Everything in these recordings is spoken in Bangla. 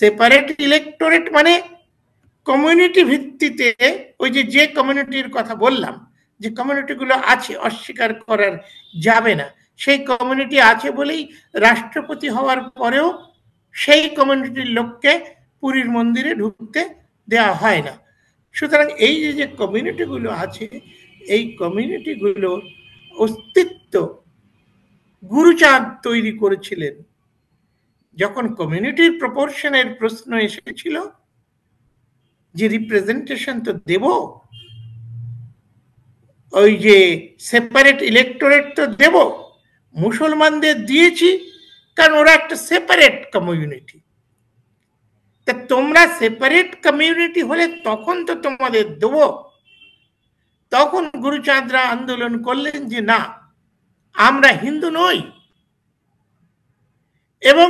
সেপারেট ইলেকটোরেট মানে কমিউনিটি ভিত্তিতে ওই যে যে কমিউনিটির কথা বললাম যে কমিউনিটিগুলো আছে অস্বীকার করার যাবে না সেই কমিউনিটি আছে বলেই রাষ্ট্রপতি হওয়ার পরেও সেই কমিউনিটির লোককে পুরীর মন্দিরে ঢুকতে দেওয়া হয় না সুতরাং এই যে যে কমিউনিটিগুলো আছে এই কমিউনিটিগুলোর অস্তিত্ব গুরুচাঁদ তৈরি করেছিলেন যখন কমিউনিটির প্রপোর্শনের প্রশ্ন এসেছিল যে রিপ্রেজেন্টেশন তো দেব ওই যে সেপারেট ইলেকটোরেট তো দেব মুসলমানদের দিয়েছি কারণ ওরা একটা সেপারেট কমিউনিটি তা তোমরা সেপারেট কমিউনিটি হলে তখন তো তোমাদের দেব তখন গুরুচাঁদরা আন্দোলন করলেন যে না আমরা হিন্দু নই এবং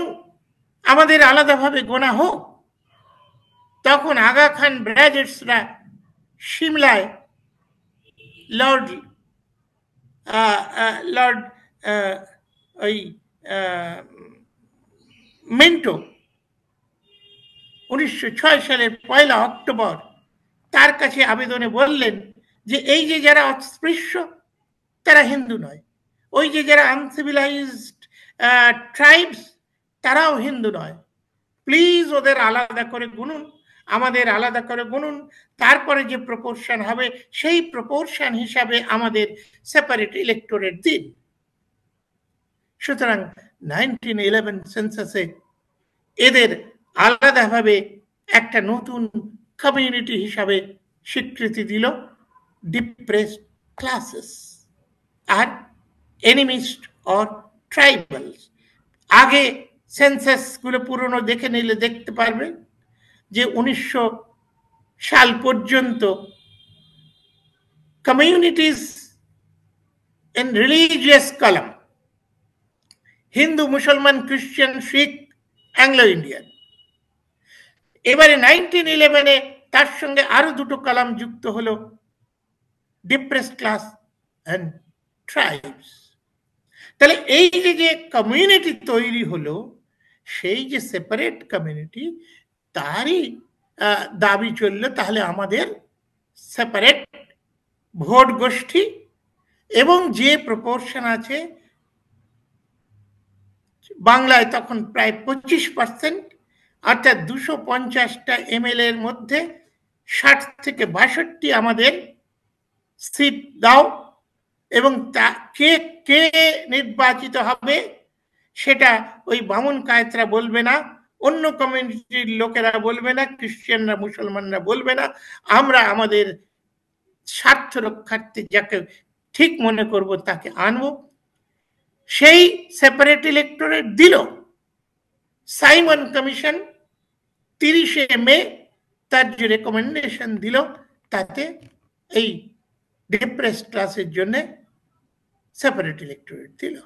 আমাদের আলাদাভাবে গোনা হোক তখন আগা খান ব্র্যাজেটসরা সিমলায় লর্ড লর্ড ওই মেন্টো উনিশশো সালের পয়লা অক্টোবর তার কাছে আবেদনে বললেন যে এই যে যারা অস্পৃশ্য তারা হিন্দু নয় ওই যে যারা আনসিভিলাইজড ট্রাইবস তারাও হিন্দু নয় প্লিজ ওদের আলাদা করে গুনুন আমাদের আলাদা করে গুনুন তারপরে যে প্রপোর্শন হবে সেই প্রপোর্শন হিসাবে আমাদের সেপারেট ইলেকটোরেট দিন সুতরাং নাইনটিন ইলেভেন সেন্সাসে এদের আলাদাভাবে একটা নতুন কমিউনিটি হিসাবে স্বীকৃতি দিল ডিপ্রেস ক্লাসেস আর এনিমিস্ট অর ট্রাইবালস আগে গুলো পুরনো দেখে নিলে দেখতে পারবে যে উনিশশো সাল পর্যন্ত communities in religious column Hindu মুসলমান খ্রিস্টান শিখ অ্যাংলো ইন্ডিয়ান এবারে নাইনটিন ইলেভেনে তার সঙ্গে আরো দুটো কলাম যুক্ত হলো ডিপ্রেস ক্লাস অ্যান্ড ট্রাইবস তাহলে এই যে যে কমিউনিটি তৈরি হলো সেই যে সেপারেট কমিউনিটি তারই দাবি চললে তাহলে আমাদের সেপারেট ভোট গোষ্ঠী এবং যে প্রপোর্শন আছে বাংলায় তখন প্রায় পঁচিশ পার্সেন্ট অর্থাৎ দুশো পঞ্চাশটা এমএলএ এর মধ্যে ষাট থেকে বাষট্টি আমাদের সিট দাও এবং তা কে কে নির্বাচিত হবে সেটা ওই বামন কায়েতরা বলবে না অন্য কমিউনিটির লোকেরা বলবে না খ্রিস্টানরা মুসলমানরা বলবে না আমরা আমাদের স্বার্থ রক্ষার্থে যাকে ঠিক মনে করব তাকে আনব সেই সেপারেট ইলেকটোরেট দিল সাইমন কমিশন তিরিশে মে তার যে রেকমেন্ডেশন দিল তাতে এই ডিপ্রেস ক্লাসের জন্য সেপারেট ইলেকটোরেট দিল